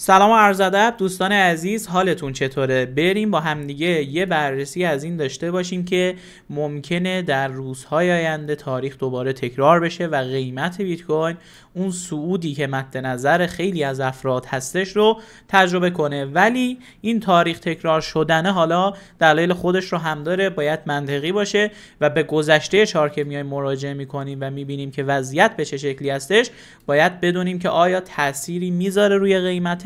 سلام و دوستان عزیز حالتون چطوره بریم با همدیگه یه بررسی از این داشته باشیم که ممکنه در روزهای آینده تاریخ دوباره تکرار بشه و قیمت بیت کوین اون سعودی که مد نظر خیلی از افراد هستش رو تجربه کنه ولی این تاریخ تکرار شدنه حالا دلایل خودش رو هم داره باید منطقی باشه و به گذشته چار که میایم مراجعه میکنیم و میبینیم که وضعیت به چه شکلی هستش باید بدونیم که آیا تأثیری میذاره روی قیمت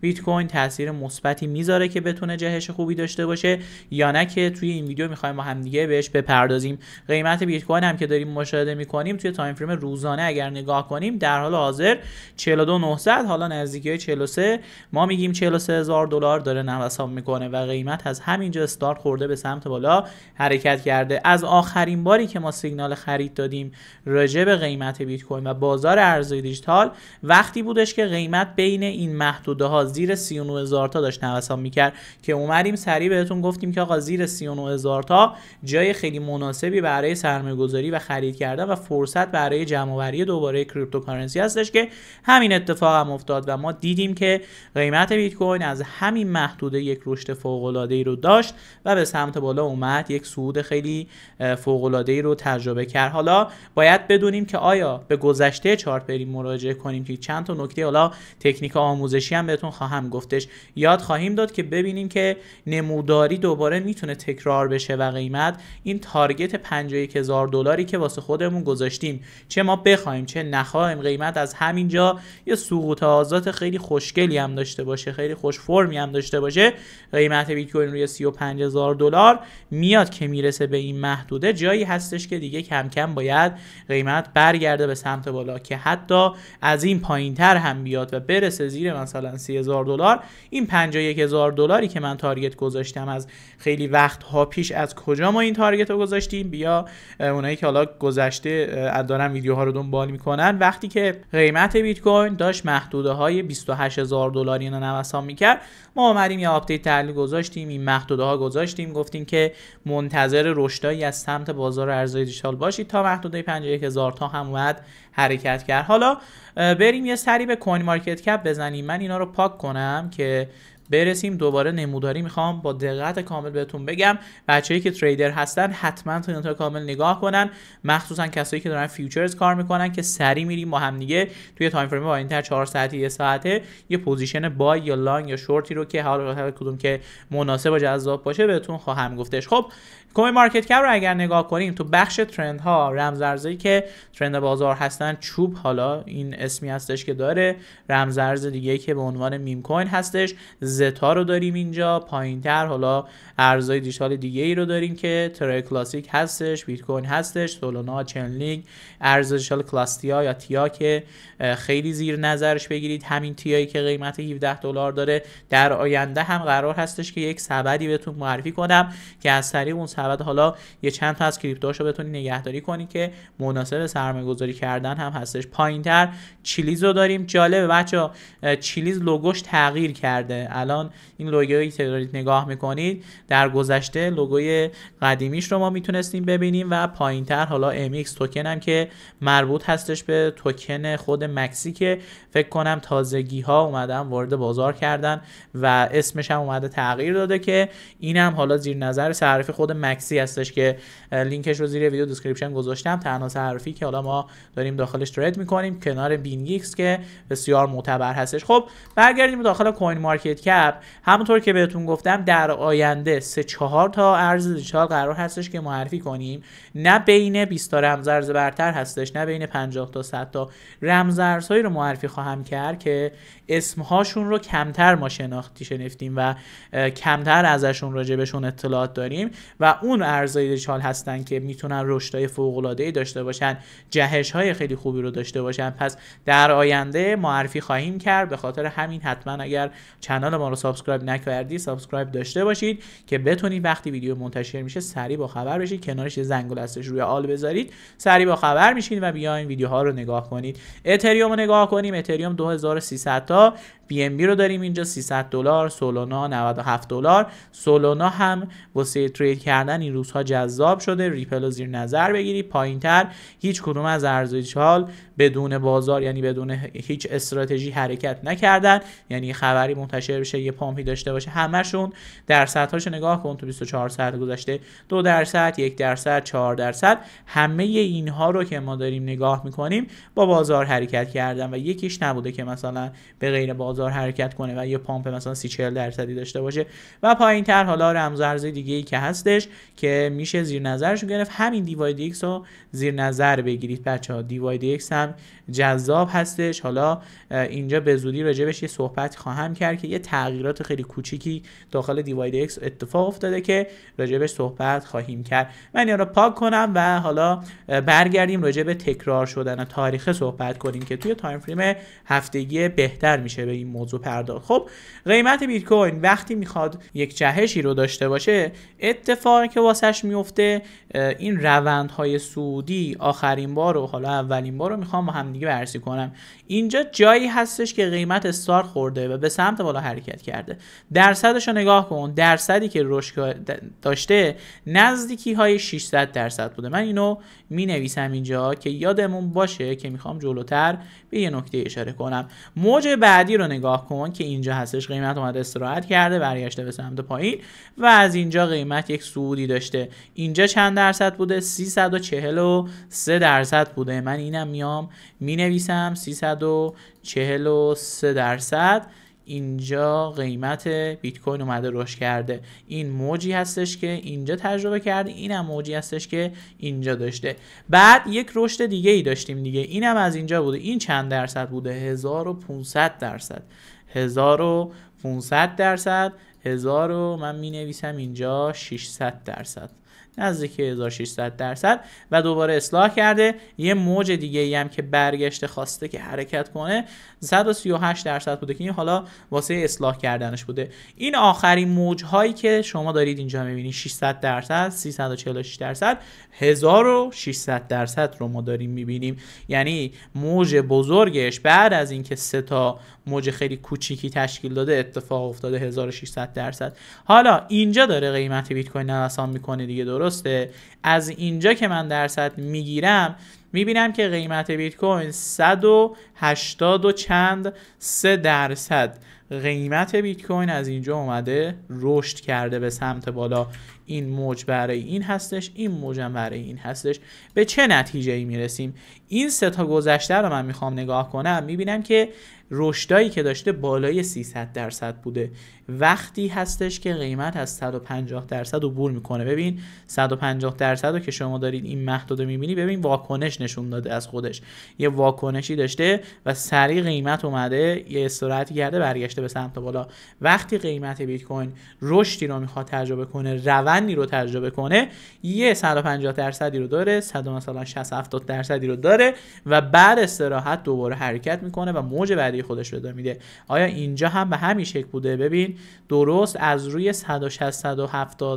بیت کوین تاثیر مثبتی میذاره که بتونه جهش خوبی داشته باشه یا نه که توی این ویدیو میخوایم با هم دیگه بهش بپردازیم قیمت بیت کوین هم که داریم مشاهده میکنیم توی تایم فریم روزانه اگر نگاه کنیم در حال حاضر 42900 حالا نزدیکی 43 ما میگیم 43000 دلار داره نوسان میکنه و قیمت از همینجا استارت خورده به سمت بالا حرکت کرده از آخرین باری که ما سیگنال خرید دادیم راجع به قیمت بیت کوین و بازار ارزهای دیجیتال وقتی بودش که قیمت بین این محدوده ها زیر 39000 تا داشت نوسان میکرد که اومدیم سریع بهتون گفتیم که آقا زیر 39000 تا جای خیلی مناسبی برای سرمایه گذاری و خرید کردن و فرصت برای جمع دوباره کریپتوکارنسی هستش که همین اتفاق هم افتاد و ما دیدیم که قیمت بیت کوین از همین محدوده یک رشد فوق العاده ای رو داشت و به سمت بالا اومد یک صعود خیلی فوق العاده ای رو تجربه کرد حالا باید بدونیم که آیا به گذشته چارت بریم مراجعه کنیم که چند تا نکته حالا تکنیک آموزشی هم بهتون خواهم گفتش یاد خواهیم داد که ببینیم که نموداری دوباره میتونه تکرار بشه و قیمت این تارگت 51000 دلاری که واسه خودمون گذاشتیم چه ما بخوایم چه نخواهیم قیمت از همینجا یه سقوط آزاد خیلی خوشگلی هم داشته باشه خیلی خوش فرمی هم داشته باشه قیمت بیت کوین روی 35000 دلار میاد که میرسه به این محدوده جایی هستش که دیگه کم کم باید قیمت برگرده به سمت بالا که حتی از این پایینتر هم بیاد و برسه زیر مثلا مثلا 30000 دلار این 51000 دلاری که من تارگت گذاشتم از خیلی وقتها پیش از کجا ما این تارگت رو گذاشتیم بیا اونایی که حالا گذشته دارن ویدیوها رو دنبال میکنن وقتی که قیمت بیت کوین داشت محدوده های 28000 دلاری اینا نوسان میکرد ما اومدیم یه آپدیت تحلیل گذاشتیم این محدوده ها گذاشتیم گفتیم که منتظر رشدایی از سمت بازار ارزهای دیجیتال باشید تا محدوده 51000 تا هم اومد حرکت کرد حالا بریم یه سری به کوین مارکت کپ بزنیم من اینا رو پاک کنم که برسیم دوباره نموداری میخوام با دقت کامل بهتون بگم بچه‌ای که تریدر هستن حتما تا اینطور کامل نگاه کنن مخصوصا کسایی که دارن فیوچرز کار میکنن که سری میریم با هم دیگه توی تایم فریم بالاتر 4 ساعتی یه ساعته یه پوزیشن بای یا لانگ یا شورتی رو که حالا هر کدوم که مناسب و جذاب باشه بهتون خواهم گفتش خب کوین مارکت کپ رو اگر نگاه کنیم تو بخش ترند ها رمزارزی که ترند بازار هستن چوب حالا این اسمی هستش که داره رمزارز دیگه که به عنوان میم کوین هستش زتا رو داریم اینجا پایین تر حالا ارزهای دیجیتال دیگه ای رو داریم که ترای کلاسیک هستش بیت کوین هستش سولانا چنلینگ ارز دیجیتال کلاستیا یا تیا که خیلی زیر نظرش بگیرید همین تیایی که قیمت 17 دلار داره در آینده هم قرار هستش که یک سبدی بهتون معرفی کنم که از طریق اون سبد حالا یه چند تا از کریپتوهاشو بتونید نگهداری کنید که مناسب سرمایه‌گذاری کردن هم هستش تر چیلیز رو داریم جالب بچه چیلیز لوگوش تغییر کرده الان این لوگوی که نگاه میکنید در گذشته لوگوی قدیمیش رو ما میتونستیم ببینیم و پایین تر حالا MX توکن هم که مربوط هستش به توکن خود مکسی که فکر کنم تازگی ها اومدن وارد بازار کردن و اسمش هم اومده تغییر داده که این هم حالا زیر نظر صرف خود مکسی هستش که لینکش رو زیر ویدیو دیسکریپشن گذاشتم تنها صرفی که حالا ما داریم داخلش ترید میکنیم کنار بینگیکس که بسیار معتبر هستش خب برگردیم داخل کوین مارکت که شب همونطور که بهتون گفتم در آینده سه چهار تا ارز دیجیتال قرار هستش که معرفی کنیم نه بین 20 تا رمزارز برتر هستش نه بین 50 تا 100 تا رمزارزهایی رو معرفی خواهم کرد که اسمهاشون رو کمتر ما شناختی شنفتیم و کمتر ازشون راجبشون اطلاعات داریم و اون ارزهای دیجیتال هستن که میتونن رشدهای فوق العاده داشته باشن جهش های خیلی خوبی رو داشته باشن پس در آینده معرفی خواهیم کرد به خاطر همین حتما اگر کانال ما رو سابسکرایب نکردی سابسکرایب داشته باشید که بتونید وقتی ویدیو منتشر میشه سریع با خبر بشید کنارش یه زنگوله هستش روی آل بذارید سریع با خبر میشین و بیاین ویدیوها رو نگاه کنید اتریوم رو نگاه کنیم اتریوم 2300 تا بی ام بی رو داریم اینجا 300 دلار سولونا 97 دلار سولونا هم واسه ترید کردن این روزها جذاب شده ریپل رو زیر نظر بگیری پایینتر هیچ کدوم از چال بدون بازار یعنی بدون هیچ استراتژی حرکت نکردن یعنی خبری منتشر بشه یه پامپی داشته باشه همشون هاشو نگاه کن تو 24 ساعت گذشته 2 درصد 1 درصد 4 درصد همه اینها رو که ما داریم نگاه میکنیم با بازار حرکت کردن و یکیش نبوده که مثلا به غیر بازار بازار حرکت کنه و یه پامپ مثلا 30 40 درصدی داشته باشه و پایین تر حالا ارز دیگه ای که هستش که میشه زیر نظرش گرفت همین دیواید ایکس رو زیر نظر بگیرید بچه ها دیواید ایکس هم جذاب هستش حالا اینجا به زودی راجبش یه صحبت خواهم کرد که یه تغییرات خیلی کوچیکی داخل دیواید اکس اتفاق افتاده که راجبش صحبت خواهیم کرد من اینا رو پاک کنم و حالا برگردیم راجب تکرار شدن تاریخ صحبت کنیم که توی تایم فریم هفتگی بهتر میشه به این موضوع پرداخت خب قیمت بیت کوین وقتی میخواد یک جهشی رو داشته باشه اتفاقی که واسش میفته این روندهای سودی آخرین بار و حالا اولین بار رو میخوام با هم دیگه کنم اینجا جایی هستش که قیمت استار خورده و به سمت بالا حرکت کرده درصدش رو نگاه کن درصدی که رشد داشته نزدیکی های 600 درصد بوده من اینو می نویسم اینجا که یادمون باشه که میخوام جلوتر به یه نکته اشاره کنم موج بعدی رو نگاه کن که اینجا هستش قیمت اومده استراحت کرده برگشته به سمت پایین و از اینجا قیمت یک سودی داشته اینجا چند درصد بوده 343 درصد بوده من اینم میام می نویسم 343 درصد اینجا قیمت بیت کوین اومده رشد کرده این موجی هستش که اینجا تجربه کرده اینم موجی هستش که اینجا داشته بعد یک رشد دیگه ای داشتیم دیگه اینم از اینجا بوده این چند درصد بوده 1500 درصد 1500 درصد 1000 من می نویسم اینجا 600 درصد نزدیک 1600 درصد و دوباره اصلاح کرده یه موج دیگه ای هم که برگشته خواسته که حرکت کنه 138 درصد بوده که این حالا واسه اصلاح کردنش بوده این آخرین موج هایی که شما دارید اینجا میبینید 600 درصد 346 درصد 1600 درصد رو ما داریم میبینیم یعنی موج بزرگش بعد از اینکه سه تا موج خیلی کوچیکی تشکیل داده اتفاق افتاده 1600 درصد حالا اینجا داره قیمت بیت کوین نوسان میکنه دیگه درسته از اینجا که من درصد میگیرم میبینم که قیمت بیت کوین 180 و چند 3 درصد قیمت بیت کوین از اینجا اومده رشد کرده به سمت بالا این موج برای این هستش این موج هم برای این هستش به چه نتیجه ای میرسیم این سه تا گذشته رو من میخوام نگاه کنم میبینم که رشدایی که داشته بالای 300 درصد بوده وقتی هستش که قیمت از 150 درصد عبور میکنه ببین 150 درصد رو که شما دارید این محدود میبینی ببین واکنش نشون داده از خودش یه واکنشی داشته و سریع قیمت اومده یه استراحتی کرده برگشته به سمت بالا وقتی قیمت بیت کوین رشدی رو میخواد تجربه کنه روندی رو تجربه کنه یه 150 درصدی رو داره 100 مثلا 60 70 درصدی رو داره و بعد استراحت دوباره حرکت میکنه و موج بعدی خودش بده میده آیا اینجا هم به همین شکل بوده ببین درست از روی 160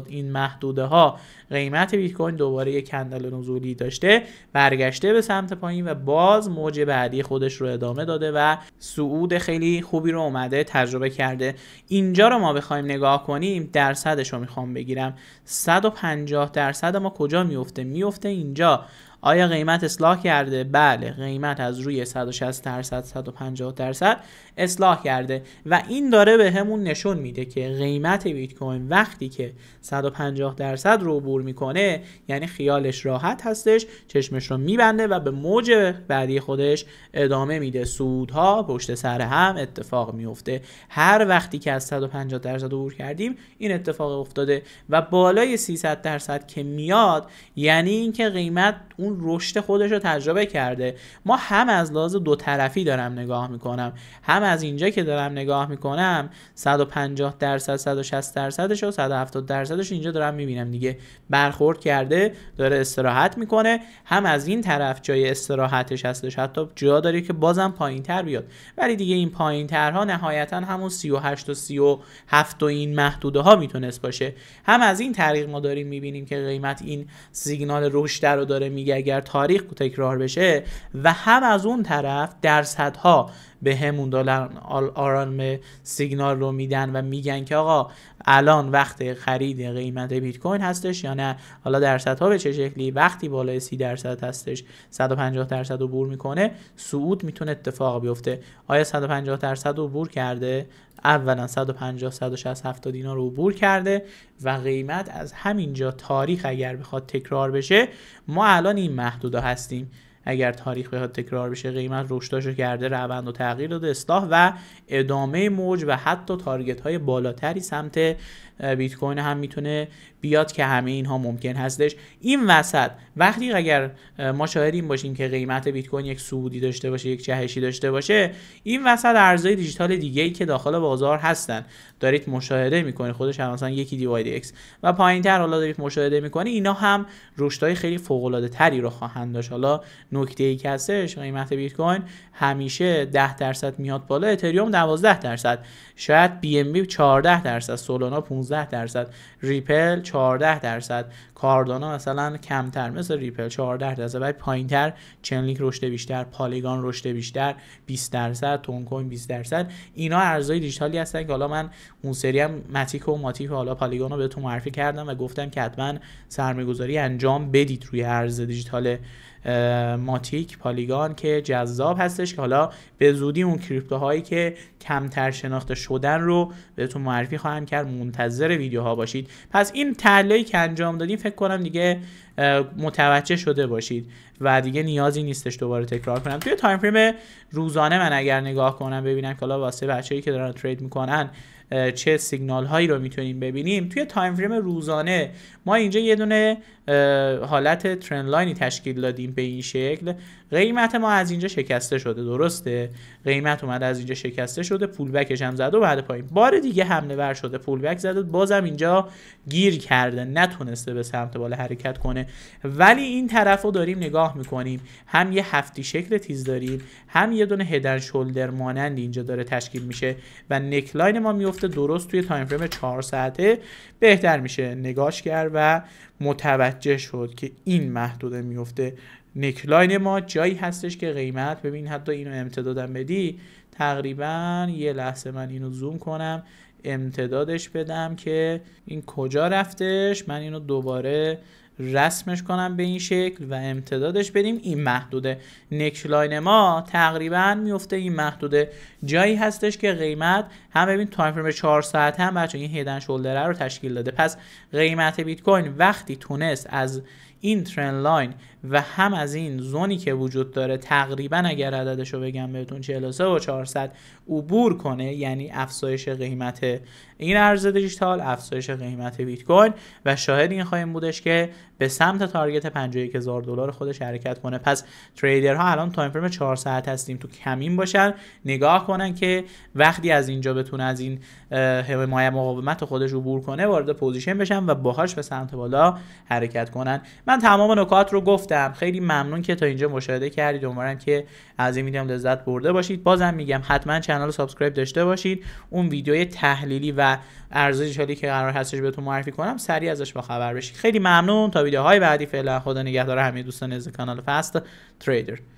این محدوده ها قیمت بیت کوین دوباره یک کندل نزولی داشته برگشته به سمت پایین و باز موج بعدی خودش رو ادامه داده و صعود خیلی خوبی رو اومده تجربه کرده اینجا رو ما بخوایم نگاه کنیم درصدش رو میخوام بگیرم 150 درصد ما کجا میفته میفته اینجا آیا قیمت اصلاح کرده بله قیمت از روی 160 درصد 150 درصد اصلاح کرده و این داره به همون نشون میده که قیمت بیت کوین وقتی که 150 درصد رو عبور میکنه یعنی خیالش راحت هستش چشمش رو میبنده و به موج بعدی خودش ادامه میده سودها پشت سر هم اتفاق میفته هر وقتی که از 150 درصد عبور کردیم این اتفاق افتاده و بالای 300 درصد که میاد یعنی اینکه قیمت اون اون رشد خودش رو تجربه کرده ما هم از لحاظ دو طرفی دارم نگاه میکنم هم از اینجا که دارم نگاه میکنم 150 درصد 160 درصدش و 170 درصدش اینجا دارم میبینم دیگه برخورد کرده داره استراحت میکنه هم از این طرف جای استراحتش هستش حتی جا داره که بازم پایین تر بیاد ولی دیگه این پایین ترها نهایتا همون 38 و 37 و این محدوده ها میتونست باشه هم از این طریق ما داریم میبینیم که قیمت این سیگنال رشد رو داره میگه اگر تاریخ تکرار بشه و هم از اون طرف درصدها به همون دارن آرام سیگنال رو میدن و میگن که آقا الان وقت خرید قیمت بیت کوین هستش یا نه حالا درصدها به چه شکلی وقتی بالای 30 درصد هستش 150 درصد عبور میکنه صعود میتونه اتفاق بیفته آیا 150 درصد عبور کرده اولا 150 160 70 دینا رو عبور کرده و قیمت از همینجا تاریخ اگر بخواد تکرار بشه ما الان این محدودا هستیم اگر تاریخ به تکرار بشه قیمت رو کرده روند و تغییر داده اصلاح و ادامه موج و حتی تارگت های بالاتری سمت بیت کوین هم میتونه بیاد که همه اینها ممکن هستش این وسط وقتی اگر ما شاهد این باشیم که قیمت بیت کوین یک سودی داشته باشه یک جهشی داشته باشه این وسط ارزهای دیجیتال دیگه ای که داخل بازار هستن دارید مشاهده میکنید خودش هم مثلا یکی دیواید اکس و پایینتر حالا دارید مشاهده میکنید اینا هم رشدهای خیلی فوق العاده تری رو خواهند داشت حالا نکته ای که هستش قیمت بیت کوین همیشه 10 درصد میاد بالا اتریوم 12 درصد شاید بی ام بی 14 درصد سولانا 15 درصد ریپل 14 درصد کاردانا مثلا کمتر مثل ریپل 14 درصد بعد پایینتر چنلیک رشد بیشتر پالیگان رشد بیشتر 20 درصد تون کوین 20 درصد اینا ارزهای دیجیتالی هستن که حالا من اون سری هم ماتیک و ماتیک حالا پالیگان رو بهتون معرفی کردم و گفتم که حتما سرمایه‌گذاری انجام بدید روی ارز دیجیتال ماتیک پالیگان که جذاب هستش که حالا به زودی اون کریپتوهایی که کمتر شناخته شدن رو بهتون معرفی خواهم کرد منتظر ویدیوها باشید پس این تحلیلی که انجام دادیم فکر کنم دیگه متوجه شده باشید و دیگه نیازی نیستش دوباره تکرار کنم توی تایم فریم روزانه من اگر نگاه کنم ببینم که حالا واسه بچه‌ای که دارن ترید میکنن چه سیگنال هایی رو میتونیم ببینیم توی تایم فریم روزانه ما اینجا یه دونه حالت ترند لاینی تشکیل دادیم به این شکل قیمت ما از اینجا شکسته شده درسته قیمت اومد از اینجا شکسته شده پول بکش هم زد و بعد پایین بار دیگه حمله ور شده پول بک باز بازم اینجا گیر کرده نتونسته به سمت بالا حرکت کنه ولی این طرفو داریم نگاه میکنیم هم یه هفتی شکل تیز داریم هم یه دونه هدر شولدر مانند اینجا داره تشکیل میشه و نکلاین ما میفته درست توی تایم فریم 4 ساعته بهتر میشه نگاش کرد و متوجه شد که این محدوده میفته نکلاین ما جایی هستش که قیمت ببین حتی اینو امتدادم بدی تقریبا یه لحظه من اینو زوم کنم امتدادش بدم که این کجا رفتش من اینو دوباره رسمش کنم به این شکل و امتدادش بدیم این محدوده نکلاین ما تقریبا میفته این محدوده جایی هستش که قیمت هم ببین تایم فریم 4 ساعت هم بچه این هیدن شولدره رو تشکیل داده پس قیمت بیت کوین وقتی تونست از این ترین لاین و هم از این زونی که وجود داره تقریبا اگر عددش رو بگم بهتون 43 و 400 عبور کنه یعنی افزایش قیمت این ارز دیجیتال افزایش قیمت بیت کوین و شاهد این خواهیم بودش که به سمت تارگت 51000 دلار خودش حرکت کنه پس تریدرها الان تایم فریم 4 ساعت هستیم تو کمین باشن نگاه کنن که وقتی از اینجا بتونه از این حمایت مقاومت خودش عبور کنه وارد پوزیشن بشن و باهاش به سمت بالا حرکت کنن من تمام نکات رو گفتم خیلی ممنون که تا اینجا مشاهده کردید امیدوارم که از این ویدیو لذت برده باشید بازم میگم حتما کانال رو سابسکرایب داشته باشید اون ویدیوی تحلیلی و ارزش که قرار هستش بهتون معرفی کنم سریع ازش خبر بشید خیلی ممنون تا ویدیوهای بعدی فعلا خدا نگهدار همه دوستان از کانال فست تریدر